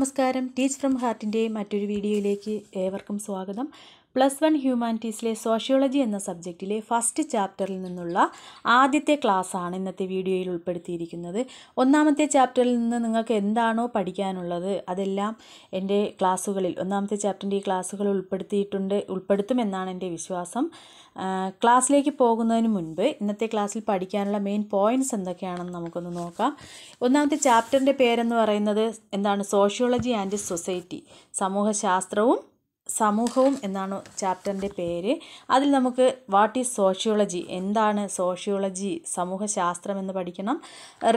നമസ്കാരം teach from ഹാർട്ടിൻ്റെ മറ്റൊരു വീഡിയോയിലേക്ക് ഏവർക്കും സ്വാഗതം പ്ലസ് വൺ ഹ്യൂമാനിറ്റീസിലെ സോഷ്യോളജി എന്ന സബ്ജക്റ്റിലെ ഫസ്റ്റ് ചാപ്റ്ററിൽ നിന്നുള്ള ആദ്യത്തെ ക്ലാസ്സാണ് ഇന്നത്തെ വീഡിയോയിൽ ഉൾപ്പെടുത്തിയിരിക്കുന്നത് ഒന്നാമത്തെ ചാപ്റ്ററിൽ നിന്ന് നിങ്ങൾക്ക് എന്താണോ പഠിക്കാനുള്ളത് അതെല്ലാം എൻ്റെ ക്ലാസ്സുകളിൽ ഒന്നാമത്തെ ചാപ്റ്ററിൻ്റെ ഈ ക്ലാസ്സുകൾ ഉൾപ്പെടുത്തിയിട്ടുണ്ട് ഉൾപ്പെടുത്തുമെന്നാണ് എൻ്റെ വിശ്വാസം ക്ലാസ്സിലേക്ക് പോകുന്നതിന് മുൻപ് ഇന്നത്തെ ക്ലാസ്സിൽ പഠിക്കാനുള്ള മെയിൻ പോയിൻറ്റ്സ് എന്തൊക്കെയാണെന്ന് നമുക്കൊന്ന് നോക്കാം ഒന്നാമത്തെ ചാപ്റ്ററിൻ്റെ പേരെന്ന് പറയുന്നത് എന്താണ് സോഷ്യോളജി ആൻഡ് സൊസൈറ്റി സമൂഹശാസ്ത്രവും സമൂഹവും എന്നാണ് ചാപ്റ്ററിൻ്റെ പേര് അതിൽ നമുക്ക് വാട്ട് ഈസ് സോഷ്യോളജി എന്താണ് സോഷ്യോളജി സമൂഹശാസ്ത്രം എന്ന് പഠിക്കണം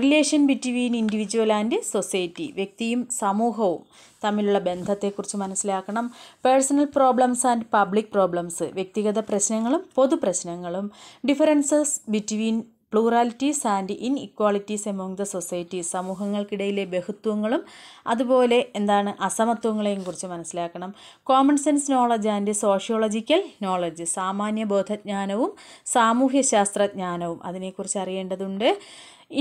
relation between individual and society വ്യക്തിയും സമൂഹവും തമ്മിലുള്ള ബന്ധത്തെക്കുറിച്ച് മനസ്സിലാക്കണം personal problems and public problems വ്യക്തിഗത പ്രശ്നങ്ങളും പൊതുപ്രശ്നങ്ങളും differences between pluralities and inequalities among the society സമൂഹങ്ങൾക്കിടയിലെ ബഹുത്വങ്ങളും അതുപോലെ എന്താണ് അസമത്വങ്ങളെയും കുറിച്ച് മനസ്സിലാക്കണം common sense knowledge and sociological knowledge സാമാന്യ ബോധജ്ഞാനവും സാമൂഹ്യശാസ്ത്രജ്ഞാനവും അതിനെക്കുറിച്ച് അറിയേണ്ടതുണ്ട്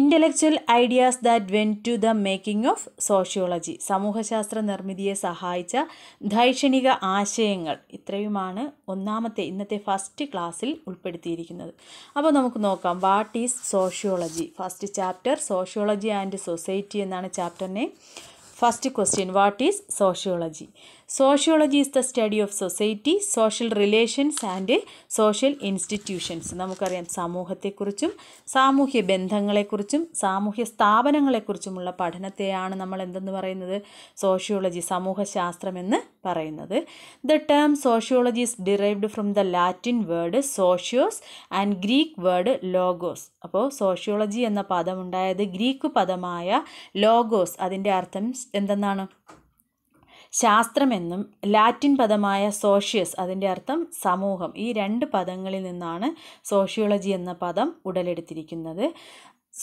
intellectual ideas that went to the making of sociology സമൂഹശാസ്ത്ര നിർമ്മിതിയെ സഹായിച്ച ദൈക്ഷണിക ആശയങ്ങൾ ഇത്രയുമാണ് ഒന്നാമത്തെ ഇന്നത്തെ ഫസ്റ്റ് ക്ലാസ്സിൽ ഉൾപ്പെടുത്തിയിരിക്കുന്നത് അപ്പോൾ നമുക്ക് നോക്കാം what is sociology first chapter sociology and society എന്നാണ് ചാപ്റ്ററിനെ first question what is sociology sociology is the study of society social relations and social institutions നമുക്കറിയാം സമൂഹത്തെക്കുറിച്ചും സാമൂഹ്യ ബന്ധങ്ങളെക്കുറിച്ചും സാമൂഹ്യ സ്ഥാപനങ്ങളെക്കുറിച്ചുമുള്ള പഠനത്തെയാണ് നമ്മൾ എന്തെന്ന് പറയുന്നത് സോഷ്യോളജി സമൂഹശാസ്ത്രമെന്ന് പറയുന്നത് the term sociology is derived from the Latin word socios and Greek word logos അപ്പോൾ സോഷ്യോളജി എന്ന പദമുണ്ടായത് ഗ്രീക്ക് പദമായ ലോഗോസ് അതിൻ്റെ അർത്ഥം എന്തെന്നാണ് ശാസ്ത്രമെന്നും ലാറ്റിൻ പദമായ സോഷ്യസ് അതിൻ്റെ അർത്ഥം സമൂഹം ഈ രണ്ട് പദങ്ങളിൽ നിന്നാണ് സോഷ്യോളജി എന്ന പദം ഉടലെടുത്തിരിക്കുന്നത്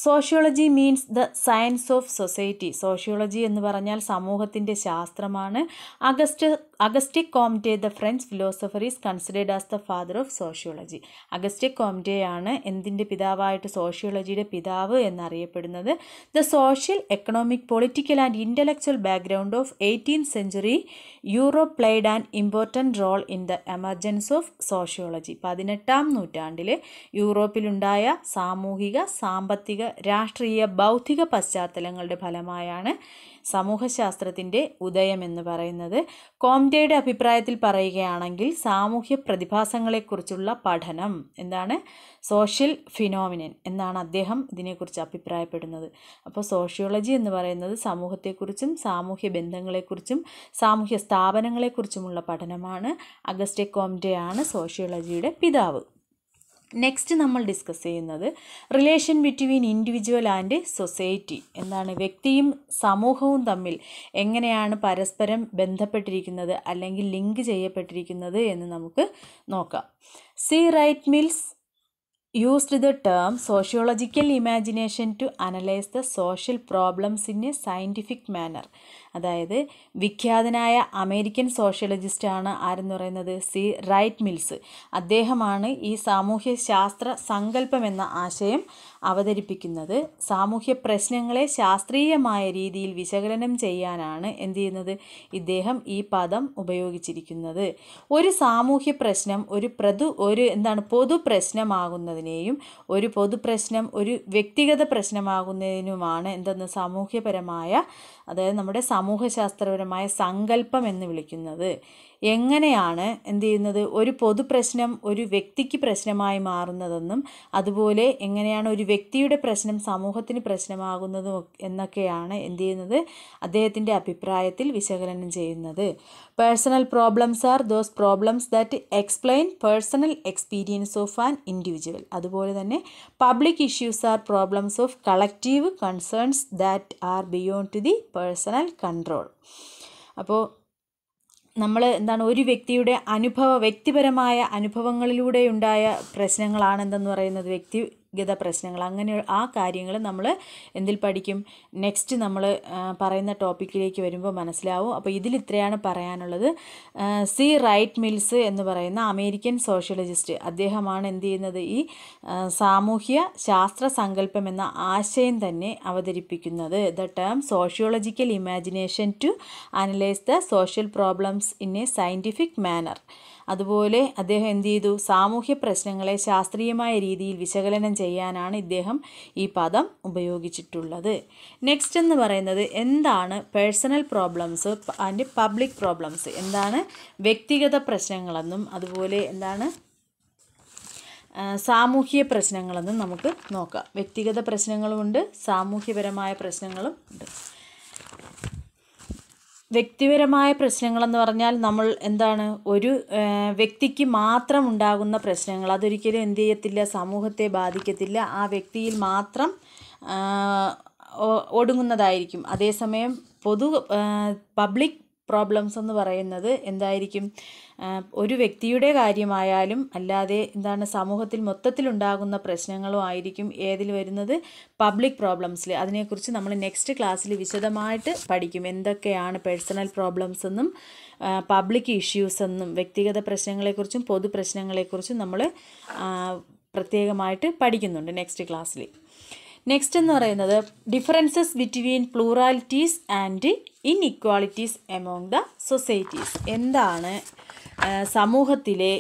sociology means the science of society sociology എന്ന് പറഞ്ഞാൽ സമൂഹത്തിൻ്റെ ശാസ്ത്രമാണ് August Auguste Comte the French philosopher is considered as the father of sociology Auguste Comte ആണ് എന്തിൻ്റെ പിതാവായിട്ട് സോഷ്യോളജിയുടെ പിതാവ് എന്നറിയപ്പെടുന്നത് the social economic political and intellectual background of eighteen century Europe played an important role in the emergence of sociology പതിനെട്ടാം നൂറ്റാണ്ടിൽ യൂറോപ്പിലുണ്ടായ സാമൂഹിക സാമ്പത്തിക രാഷ്ട്രീയ ബൗദ്ധിക പശ്ചാത്തലങ്ങളുടെ ഫലമായാണ് സമൂഹശാസ്ത്രത്തിൻ്റെ ഉദയമെന്ന് പറയുന്നത് കോംറ്റയുടെ അഭിപ്രായത്തിൽ പറയുകയാണെങ്കിൽ സാമൂഹ്യ പ്രതിഭാസങ്ങളെക്കുറിച്ചുള്ള പഠനം എന്താണ് സോഷ്യൽ ഫിനോമിനൻ എന്നാണ് അദ്ദേഹം ഇതിനെക്കുറിച്ച് അഭിപ്രായപ്പെടുന്നത് അപ്പോൾ സോഷ്യോളജി എന്ന് പറയുന്നത് സമൂഹത്തെക്കുറിച്ചും സാമൂഹ്യ ബന്ധങ്ങളെക്കുറിച്ചും സാമൂഹ്യ സ്ഥാപനങ്ങളെക്കുറിച്ചുമുള്ള പഠനമാണ് അഗസ്റ്റെ കോംറ്റെയാണ് സോഷ്യോളജിയുടെ പിതാവ് നെക്സ്റ്റ് നമ്മൾ ഡിസ്കസ് ചെയ്യുന്നത് relation between individual and society എന്താണ് വ്യക്തിയും സമൂഹവും തമ്മിൽ എങ്ങനെയാണ് പരസ്പരം ബന്ധപ്പെട്ടിരിക്കുന്നത് അല്ലെങ്കിൽ ലിങ്ക് ചെയ്യപ്പെട്ടിരിക്കുന്നത് എന്ന് നമുക്ക് നോക്കാം C Wright Mills used the term sociological imagination to analyse the social problems in a scientific manner അതായത് വിഖ്യാതനായ അമേരിക്കൻ സോഷ്യോളജിസ്റ്റാണ് ആരെന്ന് പറയുന്നത് സി റൈറ്റ് മിൽസ് അദ്ദേഹമാണ് ഈ സാമൂഹ്യ ശാസ്ത്ര സങ്കല്പം എന്ന ആശയം അവതരിപ്പിക്കുന്നത് സാമൂഹ്യ പ്രശ്നങ്ങളെ ശാസ്ത്രീയമായ രീതിയിൽ വിശകലനം ചെയ്യാനാണ് എന്ത് ചെയ്യുന്നത് ഇദ്ദേഹം ഈ പദം ഉപയോഗിച്ചിരിക്കുന്നത് ഒരു സാമൂഹ്യ പ്രശ്നം ഒരു പ്രതു ഒരു എന്താണ് പൊതു പ്രശ്നമാകുന്നതിനെയും ഒരു പൊതു പ്രശ്നം ഒരു വ്യക്തിഗത പ്രശ്നമാകുന്നതിനുമാണ് എന്തെന്ന് സാമൂഹ്യപരമായ അതായത് നമ്മുടെ സമൂഹശാസ്ത്രപരമായ സങ്കല്പം എന്ന് വിളിക്കുന്നത് എങ്ങനെയാണ് എന്ത് ചെയ്യുന്നത് ഒരു പൊതുപ്രശ്നം ഒരു വ്യക്തിക്ക് പ്രശ്നമായി മാറുന്നതെന്നും അതുപോലെ എങ്ങനെയാണ് ഒരു വ്യക്തിയുടെ പ്രശ്നം സമൂഹത്തിന് പ്രശ്നമാകുന്നതും എന്നൊക്കെയാണ് എന്ത് ചെയ്യുന്നത് അദ്ദേഹത്തിൻ്റെ അഭിപ്രായത്തിൽ വിശകലനം ചെയ്യുന്നത് personal problems are those problems that explain personal experience of an individual അതുപോലെ തന്നെ public issues are problems of collective concerns that are beyond to the personal control അപ്പോൾ നമ്മൾ എന്താണ് ഒരു വ്യക്തിയുടെ അനുഭവ വ്യക്തിപരമായ അനുഭവങ്ങളിലൂടെ ഉണ്ടായ പ്രശ്നങ്ങളാണെന്തെന്ന് പറയുന്നത് വ്യക്തി വ്യക്തിഗത പ്രശ്നങ്ങൾ അങ്ങനെ ആ കാര്യങ്ങൾ നമ്മൾ എന്തിൽ പഠിക്കും നെക്സ്റ്റ് നമ്മൾ പറയുന്ന ടോപ്പിക്കിലേക്ക് വരുമ്പോൾ മനസ്സിലാവും അപ്പോൾ ഇതിൽ ഇത്രയാണ് പറയാനുള്ളത് സി റൈറ്റ് മിൽസ് എന്ന് പറയുന്ന അമേരിക്കൻ സോഷ്യോളജിസ്റ്റ് അദ്ദേഹമാണ് എന്ത് ചെയ്യുന്നത് ഈ സാമൂഹ്യ ശാസ്ത്ര സങ്കല്പം എന്ന ആശയം തന്നെ അവതരിപ്പിക്കുന്നത് the term sociological imagination to analyse the social problems in a scientific manner അതുപോലെ അദ്ദേഹം എന്ത് ചെയ്തു സാമൂഹ്യ പ്രശ്നങ്ങളെ ശാസ്ത്രീയമായ രീതിയിൽ വിശകലനം ചെയ്യാനാണ് ഇദ്ദേഹം ഈ പദം ഉപയോഗിച്ചിട്ടുള്ളത് നെക്സ്റ്റ് എന്ന് പറയുന്നത് എന്താണ് personal problems and public problems എന്താണ് വ്യക്തിഗത പ്രശ്നങ്ങളെന്നും അതുപോലെ എന്താണ് സാമൂഹിക പ്രശ്നങ്ങളെന്നും നമുക്ക് നോക്കാം വ്യക്തിഗത പ്രശ്നങ്ങളുമുണ്ട് സാമൂഹ്യപരമായ പ്രശ്നങ്ങളും ഉണ്ട് വ്യക്തിപരമായ പ്രശ്നങ്ങളെന്ന് പറഞ്ഞാൽ നമ്മൾ എന്താണ് ഒരു വ്യക്തിക്ക് മാത്രം ഉണ്ടാകുന്ന പ്രശ്നങ്ങൾ അതൊരിക്കലും എന്ത് ചെയ്യത്തില്ല സമൂഹത്തെ ബാധിക്കത്തില്ല ആ വ്യക്തിയിൽ മാത്രം ഒടുങ്ങുന്നതായിരിക്കും അതേസമയം പൊതു പബ്ലിക് പ്രോബ്ലംസ് എന്ന് പറയുന്നത് എന്തായിരിക്കും ഒരു വ്യക്തിയുടെ കാര്യമായാലും അല്ലാതെ എന്താണ് സമൂഹത്തിൽ മൊത്തത്തിലുണ്ടാകുന്ന പ്രശ്നങ്ങളും ആയിരിക്കും ഏതിൽ വരുന്നത് പബ്ലിക് പ്രോബ്ലംസിൽ അതിനെക്കുറിച്ച് നമ്മൾ നെക്സ്റ്റ് ക്ലാസ്സിൽ വിശദമായിട്ട് പഠിക്കും എന്തൊക്കെയാണ് പേഴ്സണൽ പ്രോബ്ലംസ് എന്നും പബ്ലിക് ഇഷ്യൂസ് എന്നും വ്യക്തിഗത പ്രശ്നങ്ങളെക്കുറിച്ചും പൊതു പ്രശ്നങ്ങളെക്കുറിച്ചും നമ്മൾ പ്രത്യേകമായിട്ട് പഠിക്കുന്നുണ്ട് നെക്സ്റ്റ് ക്ലാസ്സിൽ നെക്സ്റ്റ് എന്ന് പറയുന്നത് differences between pluralities and inequalities among the societies എന്താണ് സമൂഹത്തിലെ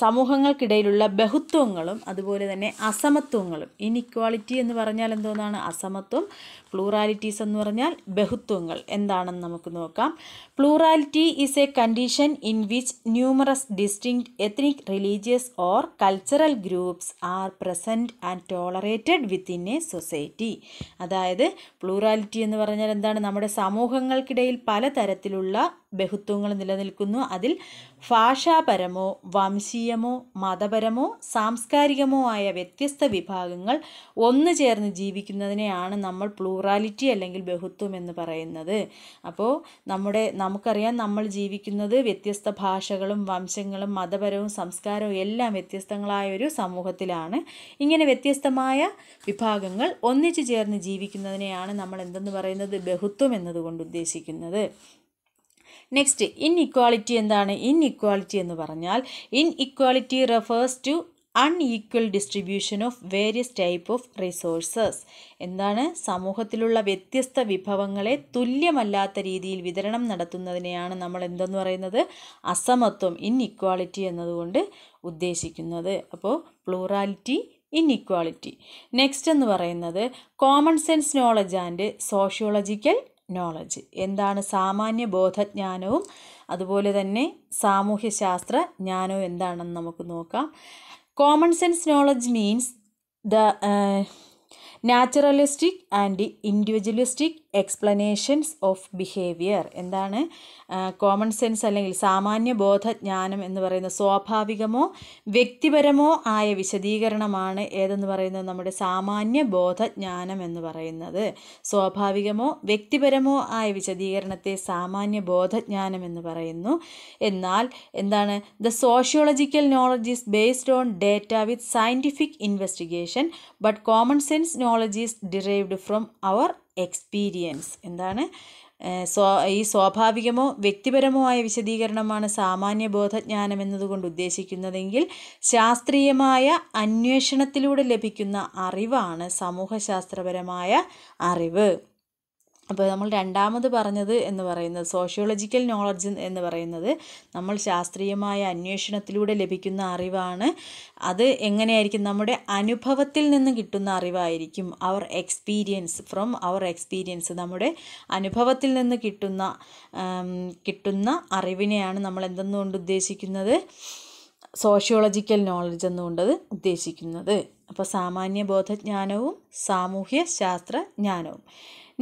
സമൂഹങ്ങൾക്കിടയിലുള്ള ബഹുത്വങ്ങളും അതുപോലെ തന്നെ അസമത്വങ്ങളും ഇനിക്വാളിറ്റി എന്ന് പറഞ്ഞാൽ എന്തോന്നാണ് അസമത്വം പ്ലൂറാലിറ്റീസ് എന്ന് പറഞ്ഞാൽ ബഹുത്വങ്ങൾ എന്താണെന്ന് നമുക്ക് നോക്കാം plurality is a condition in which numerous distinct ethnic religious or cultural groups are present and tolerated within a society അതായത് പ്ലൂറാലിറ്റി എന്ന് പറഞ്ഞാൽ എന്താണ് നമ്മുടെ സമൂഹങ്ങൾക്കിടയിൽ പലതരത്തിലുള്ള ബഹുത്വങ്ങൾ നിലനിൽക്കുന്നു അതിൽ ഭാഷാപരമോ വംശീയമോ മതപരമോ സാംസ്കാരികമോ ആയ വ്യത്യസ്ത വിഭാഗങ്ങൾ ഒന്നു ചേർന്ന് ജീവിക്കുന്നതിനെയാണ് നമ്മൾ പ്ലൂറാലിറ്റി അല്ലെങ്കിൽ ബഹുത്വം എന്ന് പറയുന്നത് അപ്പോൾ നമ്മുടെ നമുക്കറിയാം നമ്മൾ ജീവിക്കുന്നത് വ്യത്യസ്ത ഭാഷകളും വംശങ്ങളും മതപരവും സംസ്കാരവും എല്ലാം വ്യത്യസ്തങ്ങളായ ഒരു സമൂഹത്തിലാണ് ഇങ്ങനെ വ്യത്യസ്തമായ വിഭാഗങ്ങൾ ഒന്നിച്ചു ചേർന്ന് ജീവിക്കുന്നതിനെയാണ് നമ്മൾ എന്തെന്ന് പറയുന്നത് ബഹുത്വം എന്നതുകൊണ്ട് ഉദ്ദേശിക്കുന്നത് നെക്സ്റ്റ് ഇൻ ഇക്വാളിറ്റി എന്താണ് ഇൻ ഇക്വാളിറ്റി എന്ന് പറഞ്ഞാൽ inequality refers to unequal distribution of various type of resources എന്താണ് സമൂഹത്തിലുള്ള വ്യത്യസ്ത വിഭവങ്ങളെ തുല്യമല്ലാത്ത രീതിയിൽ വിതരണം നടത്തുന്നതിനെയാണ് നമ്മൾ എന്തെന്ന് പറയുന്നത് അസമത്വം ഇൻഇക്വാളിറ്റി എന്നതുകൊണ്ട് ഉദ്ദേശിക്കുന്നത് അപ്പോൾ പ്ലൂറാലിറ്റി ഇൻഇക്വാളിറ്റി നെക്സ്റ്റ് എന്ന് പറയുന്നത് common sense knowledge and sociological knowledge എന്താണ് സാമാന്യ ബോധജ്ഞാനവും അതുപോലെ തന്നെ സാമൂഹ്യശാസ്ത്ര ജ്ഞാനവും എന്താണെന്ന് നമുക്ക് നോക്കാം common sense knowledge means the naturalistic and individualistic explanations of behaviour എന്താണ് കോമൺ സെൻസ് അല്ലെങ്കിൽ സാമാന്യ ബോധജ്ഞാനം എന്ന് പറയുന്ന സ്വാഭാവികമോ വ്യക്തിപരമോ ആയ വിശദീകരണമാണ് ഏതെന്ന് പറയുന്നത് നമ്മുടെ സാമാന്യ ബോധജ്ഞാനം എന്ന് പറയുന്നത് സ്വാഭാവികമോ വ്യക്തിപരമോ ആയ വിശദീകരണത്തെ സാമാന്യ ബോധജ്ഞാനം എന്ന് പറയുന്നു എന്നാൽ എന്താണ് the sociological knowledge is based on data with scientific investigation but common sense knowledge is derived from our experience എന്താണ് സ്വാ ഈ സ്വാഭാവികമോ വ്യക്തിപരമോ ആയ വിശദീകരണമാണ് സാമാന്യ ബോധജ്ഞാനം എന്നതുകൊണ്ട് ഉദ്ദേശിക്കുന്നതെങ്കിൽ ശാസ്ത്രീയമായ അന്വേഷണത്തിലൂടെ ലഭിക്കുന്ന അറിവാണ് സമൂഹശാസ്ത്രപരമായ അറിവ് അപ്പോൾ നമ്മൾ രണ്ടാമത് പറഞ്ഞത് എന്ന് പറയുന്നത് സോഷ്യോളജിക്കൽ നോളജ് എന്ന് പറയുന്നത് നമ്മൾ ശാസ്ത്രീയമായ അന്വേഷണത്തിലൂടെ ലഭിക്കുന്ന അറിവാണ് അത് എങ്ങനെയായിരിക്കും നമ്മുടെ അനുഭവത്തിൽ നിന്ന് കിട്ടുന്ന അറിവായിരിക്കും our experience from our experience നമ്മുടെ അനുഭവത്തിൽ നിന്ന് കിട്ടുന്ന കിട്ടുന്ന അറിവിനെയാണ് നമ്മൾ എന്തെന്നുകൊണ്ട് ഉദ്ദേശിക്കുന്നത് സോഷ്യോളജിക്കൽ നോളജ് എന്നുകൊണ്ടത് ഉദ്ദേശിക്കുന്നത് അപ്പോൾ സാമാന്യ ബോധജ്ഞാനവും സാമൂഹ്യ ശാസ്ത്രജ്ഞാനവും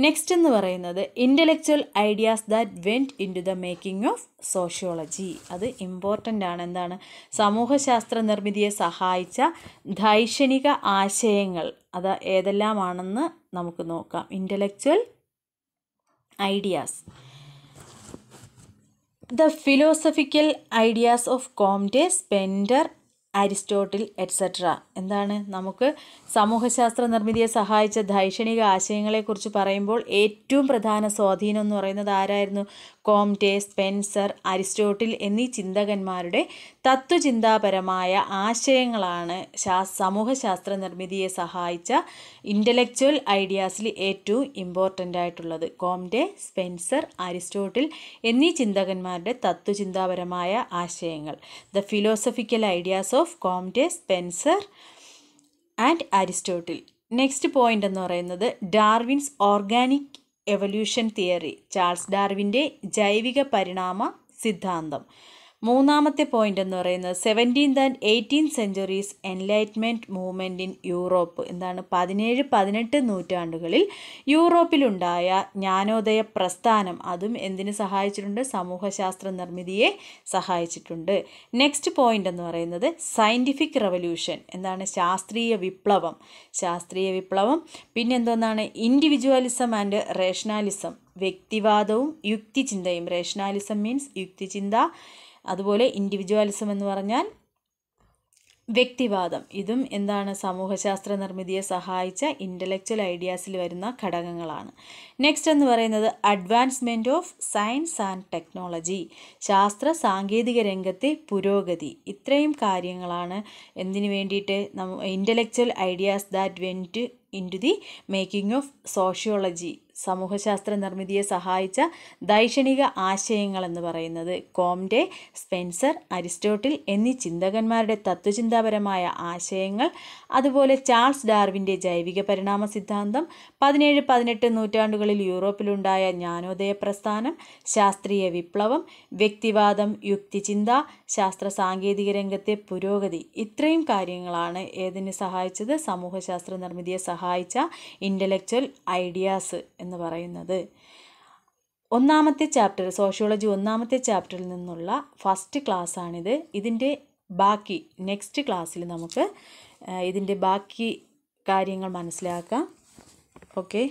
നെക്സ്റ്റ് എന്ന് പറയുന്നത് intellectual ideas that went in to the making of sociology അത് ഇമ്പോർട്ടൻ്റ് ആണ് എന്താണ് സമൂഹശാസ്ത്ര നിർമ്മിതിയെ സഹായിച്ച ദൈക്ഷണിക ആശയങ്ങൾ അത് ഏതെല്ലാമാണെന്ന് നമുക്ക് നോക്കാം intellectual ideas the philosophical ideas of Comte Spencer Aristotle etcetera എന്താണ് നമുക്ക് സമൂഹശാസ്ത്ര നിർമ്മിതിയെ സഹായിച്ച ദൈക്ഷണിക ആശയങ്ങളെക്കുറിച്ച് പറയുമ്പോൾ ഏറ്റവും പ്രധാന സ്വാധീനം എന്ന് പറയുന്നത് ആരായിരുന്നു കോംറ്റെ സ്പെൻസർ അരിസ്റ്റോട്ടിൽ എന്നീ ചിന്തകന്മാരുടെ തത്വചിന്താപരമായ ആശയങ്ങളാണ് ശാ സമൂഹശാസ്ത്ര നിർമ്മിതിയെ സഹായിച്ച ഇൻ്റലക്ച്വൽ ഐഡിയാസിൽ ഏറ്റവും ഇമ്പോർട്ടൻ്റ് ആയിട്ടുള്ളത് കോംറ്റെ സ്പെൻസർ അരിസ്റ്റോട്ടിൽ എന്നീ ചിന്തകന്മാരുടെ തത്വചിന്താപരമായ ആശയങ്ങൾ the philosophical ideas of Comte Spencer and Aristotle next point എന്ന് പറയുന്നത് Darwin's organic evolution theory Charles ഡാർവിൻ്റെ ജൈവിക പരിണാമ സിദ്ധാന്തം മൂന്നാമത്തെ പോയിന്റ് എന്ന് പറയുന്നത് seventeenth and eighteen centuries enlightenment movement in Europe എന്താണ് പതിനേഴ് പതിനെട്ട് നൂറ്റാണ്ടുകളിൽ യൂറോപ്പിലുണ്ടായ ജ്ഞാനോദയ പ്രസ്ഥാനം അതും എന്തിന് സഹായിച്ചിട്ടുണ്ട് സമൂഹശാസ്ത്ര നിർമ്മിതിയെ സഹായിച്ചിട്ടുണ്ട് നെക്സ്റ്റ് പോയിന്റ് എന്ന് പറയുന്നത് സയൻറ്റിഫിക് റവല്യൂഷൻ എന്താണ് ശാസ്ത്രീയ വിപ്ലവം ശാസ്ത്രീയ വിപ്ലവം പിന്നെന്തോന്നാണ് ഇൻഡിവിജ്വലിസം ആൻഡ് റേഷണാലിസം വ്യക്തിവാദവും യുക്തിചിന്തയും റേഷണാലിസം മീൻസ് യുക്തിചിന്ത അതുപോലെ ഇൻഡിവിജ്വാലിസം എന്ന് പറഞ്ഞാൽ വ്യക്തിവാദം ഇതും എന്താണ് സമൂഹശാസ്ത്ര നിർമ്മിതിയെ സഹായിച്ച ഇൻ്റലക്ച്വൽ ഐഡിയാസിൽ വരുന്ന ഘടകങ്ങളാണ് നെക്സ്റ്റ് എന്ന് പറയുന്നത് advancement of science and technology ശാസ്ത്ര സാങ്കേതിക രംഗത്തെ പുരോഗതി ഇത്രയും കാര്യങ്ങളാണ് എന്തിനു വേണ്ടിയിട്ട് നമ്മ intellectual ideas that went in to the making of sociology സമൂഹശാസ്ത്ര നിർമ്മിതിയെ സഹായിച്ച ദൈക്ഷണിക ആശയങ്ങൾ എന്ന് പറയുന്നത് കോംഡെ സ്പെൻസർ അരിസ്റ്റോട്ടിൽ എന്നീ ചിന്തകന്മാരുടെ തത്വചിന്താപരമായ ആശയങ്ങൾ അതുപോലെ ചാൾസ് ഡാർവിൻ്റെ ജൈവിക പരിണാമ സിദ്ധാന്തം പതിനേഴ് പതിനെട്ട് നൂറ്റാണ്ടുകളിൽ യൂറോപ്പിലുണ്ടായ ജ്ഞാനോദയ പ്രസ്ഥാനം ശാസ്ത്രീയ വിപ്ലവം വ്യക്തിവാദം യുക്തിചിന്ത ശാസ്ത്ര സാങ്കേതിക രംഗത്തെ പുരോഗതി ഇത്രയും കാര്യങ്ങളാണ് ഏതിന് സഹായിച്ചത് സമൂഹശാസ്ത്ര നിർമ്മിതിയെ സഹായിച്ച ഇൻ്റലക്ച്വൽ ഐഡിയാസ് എന്ന് എന്ന് പറയുന്നത് ഒന്നാമത്തെ ചാപ്റ്റർ സോഷ്യോളജി ഒന്നാമത്തെ ചാപ്റ്ററിൽ നിന്നുള്ള ഫസ്റ്റ് ക്ലാസ്സാണിത് ഇതിൻ്റെ ബാക്കി നെക്സ്റ്റ് ക്ലാസ്സിൽ നമുക്ക് ഇതിൻ്റെ ബാക്കി കാര്യങ്ങൾ മനസ്സിലാക്കാം ഓക്കെ